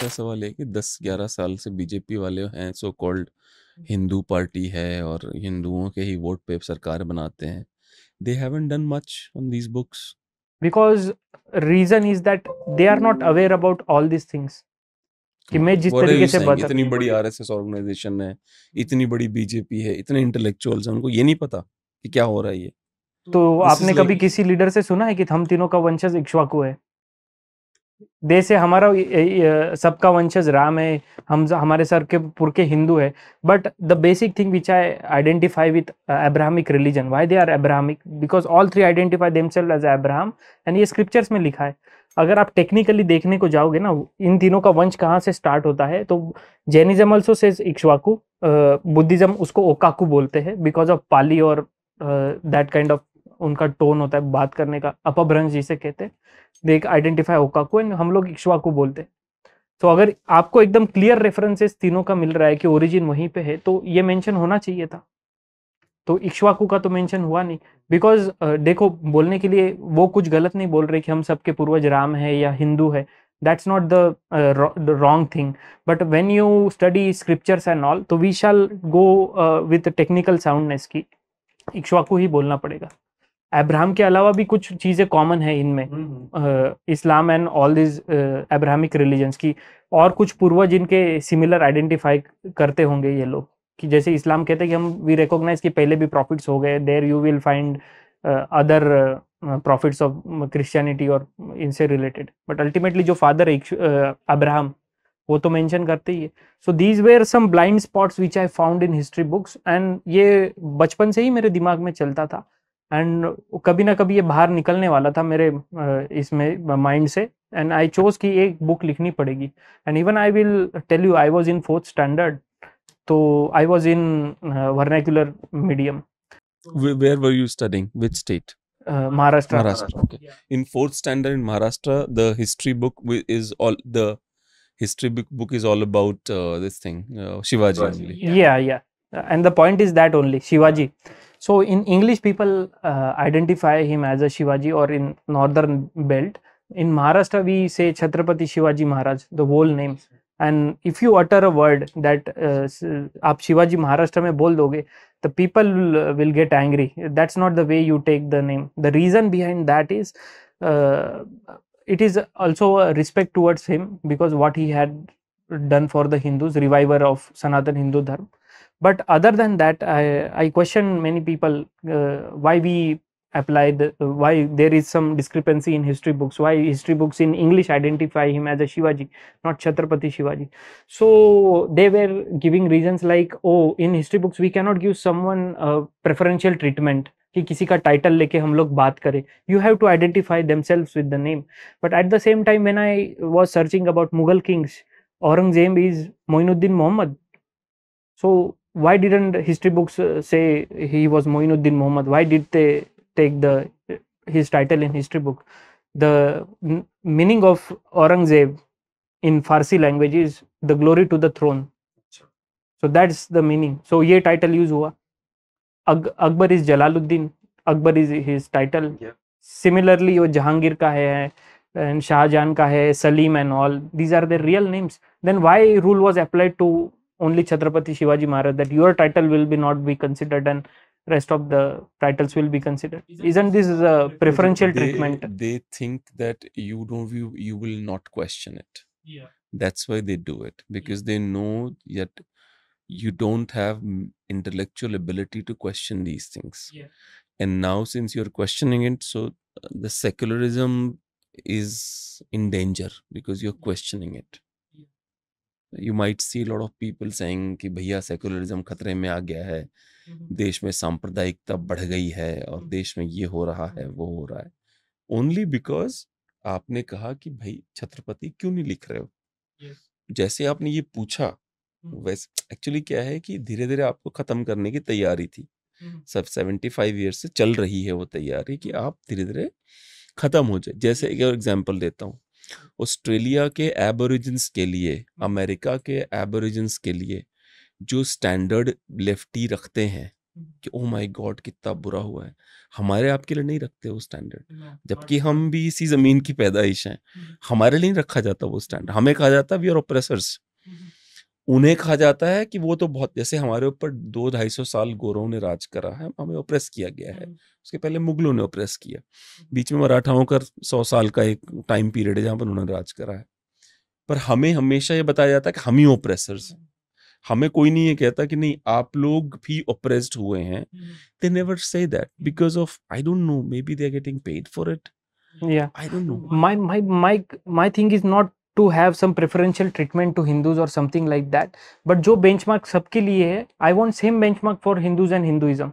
दूसरा सवाल है कि दस ग्यारह साल से बीजेपी वाले हैं सो कॉल्ड हिंदू पार्टी है और हिंदुओं के ही वोट पे सरकार बनाते हैं they haven't done much on these books because reason is that they are not aware about all this things कि मैं जिस तरीके से बता इतनी बड़ी आरएसएस ऑर्गेनाइजेशन है इतनी बड़ी बीजेपी है इतने इंटेलेक्चुअल्स हैं उनको ये नहीं पता कि क्या हो रहा है ये तो आपने कभी किसी लीडर से सुना है कि हम तीनों का वंशज इक्ष्वाकु है देश है हमारा सबका वंशज राम है हम हमारे सर के पुर के हिंदू है but the basic thing which I identify with Abrahamic religion why they are Abrahamic because all three identify themselves as Abraham and ये स्क्रिप्चर्स में लिखा है अगर आप टेक्निकली देखने को जाओगे ना इन तीनों का वंश कहाँ से स्टार्ट होता है तो Jainism also says Ikshvaku Buddhism उसको ओकाकू बोलते हैं बिकॉज ऑफ पाली और दैट काइंड ऑफ उनका टोन होता है बात करने का अपभ्रंश जिसे कहते हैं देख आइडेंटिफाई ओकाकू को हम लोग इक्श्वाकू बोलते हैं तो अगर आपको एकदम क्लियर रेफरेंसेस तीनों का मिल रहा है कि ओरिजिन वहीं पे है तो ये मेंशन होना चाहिए था तो इक्श्वाकू का तो मेंशन हुआ नहीं बिकॉज देखो बोलने के लिए वो कुछ गलत नहीं बोल रहे कि हम सबके पूर्वज राम है या हिंदू है that's not the wrong thing but when you study scriptures and all तो we shall go with technical soundness की इक्श्वाकू ही बोलना पड़ेगा अब्राहम के अलावा भी कुछ चीज़ें कॉमन है इनमें Islam and all these Abrahamic religions की और कुछ पूर्वज इनके सिमिलर आइडेंटिफाई करते होंगे ये लोग कि जैसे इस्लाम कहते हैं कि हम वी रिकॉग्नाइज कि पहले भी प्रॉफिट्स हो गए there you will find other prophets of Christianity और इनसे रिलेटेड बट अल्टीमेटली जो फादर अब्राहम वो तो मेंशन करते ही है so these were some blind spots which I found in history books and ये बचपन से ही मेरे दिमाग में चलता था एंड कभी ना कभी ये बाहर निकलने वाला था मेरे इसमें माइंड से एंड आई चोज कि एक बुक लिखनी पड़ेगी and even I will tell you I was in fourth standard तो I was in vernacular medium where were you studying which state Maharashtra Maharashtra in fourth standard in Maharashtra the history book is all the history book is all about this thing Shivaji yeah yeah and the point is that only Shivaji So in English, people uh, identify him as a Shivaji or in northern belt. In Maharashtra, we say Chhatrapati Shivaji Maharaj, the whole name. And if you utter a word that uh, आप शिवाजी महाराष्ट्र में बोल दोगे the people uh, will get angry. That's not the way you take the name. The reason behind that is uh, it is also a respect towards him because what he had done for the Hindus, reviver of Sanatan Hindu Dharma but other than that i, I question many people uh, why we applied. the why there is some discrepancy in history books why history books in english identify him as a shivaji not chhatrapati shivaji so they were giving reasons like oh in history books we cannot give someone preferential treatment कि किसी का title लेके हम लोग बात करें you have to identify them with with the name but at the same time when I was searching about Mughal kings Aurangzeb is Moinuddin Mohammad So why didn't history books say he was Moinuddin Muhammad? Why did they take the his title in history book? The meaning of Aurangzeb in Farsi language is the glory to the throne. So that's the meaning. So ye title use hua. Ag- Akbar is Jalaluddin. Akbar is his title. Yeah. Similarly वो Jahangir ka hai and Shahjahan ka hai, Salim and all. These are their real names. Then why rule was applied to only Chhatrapati Shivaji Maharaj that your title will be not be considered and rest of the titles will be considered. Isn't this a preferential they, treatment? They think that you don't you, you will not question it. Yeah. That's why they do it because they know that you don't have intellectual ability to question these things. Yeah. And now since you're questioning it, so uh, the secularism is in danger because you're questioning it. You might see lot of people saying कि भैया secularism खतरे में आ गया है देश में सांप्रदायिकता बढ़ गई है और देश में ये हो रहा है वो हो रहा है ओनली बिकॉज आपने कहा कि भाई छत्रपति क्यों नहीं लिख रहे हो जैसे आपने ये पूछा वैसे एक्चुअली क्या है कि धीरे धीरे आपको खत्म करने की तैयारी थी सब सेवेंटी फाइव ईयर से चल रही है वो तैयारी कि आप धीरे धीरे खत्म हो जाए जैसे एक एग्जाम्पल देता हूँ ऑस्ट्रेलिया के एबोरिजिन्स के लिए अमेरिका के एबोरिजिन्स के लिए जो स्टैंडर्ड लेफ्टी रखते हैं कि ओ माय गॉड कितना बुरा हुआ है हमारे आपके लिए नहीं रखते वो स्टैंडर्ड जबकि हम भी इसी ज़मीन की पैदाइश हैं mm-hmm. हमारे लिए नहीं रखा जाता वो स्टैंडर्ड हमें कहा जाता है वी आर ऑपरेसर्स उन्हें कहा जाता है कि वो तो बहुत जैसे हमारे ऊपर दो ढाई सौ साल गोरों ने राज करा है हमें ओप्रेस किया गया है हम्म। उसके पहले मुगलों ने ओप्रेस किया हम्म। बीच में मराठाओं का सौ साल का एक टाइम पीरियड है जहाँ पर उन्होंने राज करा है पर हमें हमेशा ये बताया जाता है कि हम ही ओप्रेसर्स हैं हम्म। हमें कोई नहीं ये कहता कि नहीं आप लोग भी ओप्रेस्ड हुए हैं they never say that because of I don't know maybe they are getting paid for it yeah i don't know my my my my thing is not to have some preferential treatment to Hindus और something like that but जो benchmark सबके लिए है I want same benchmark for Hindus and Hinduism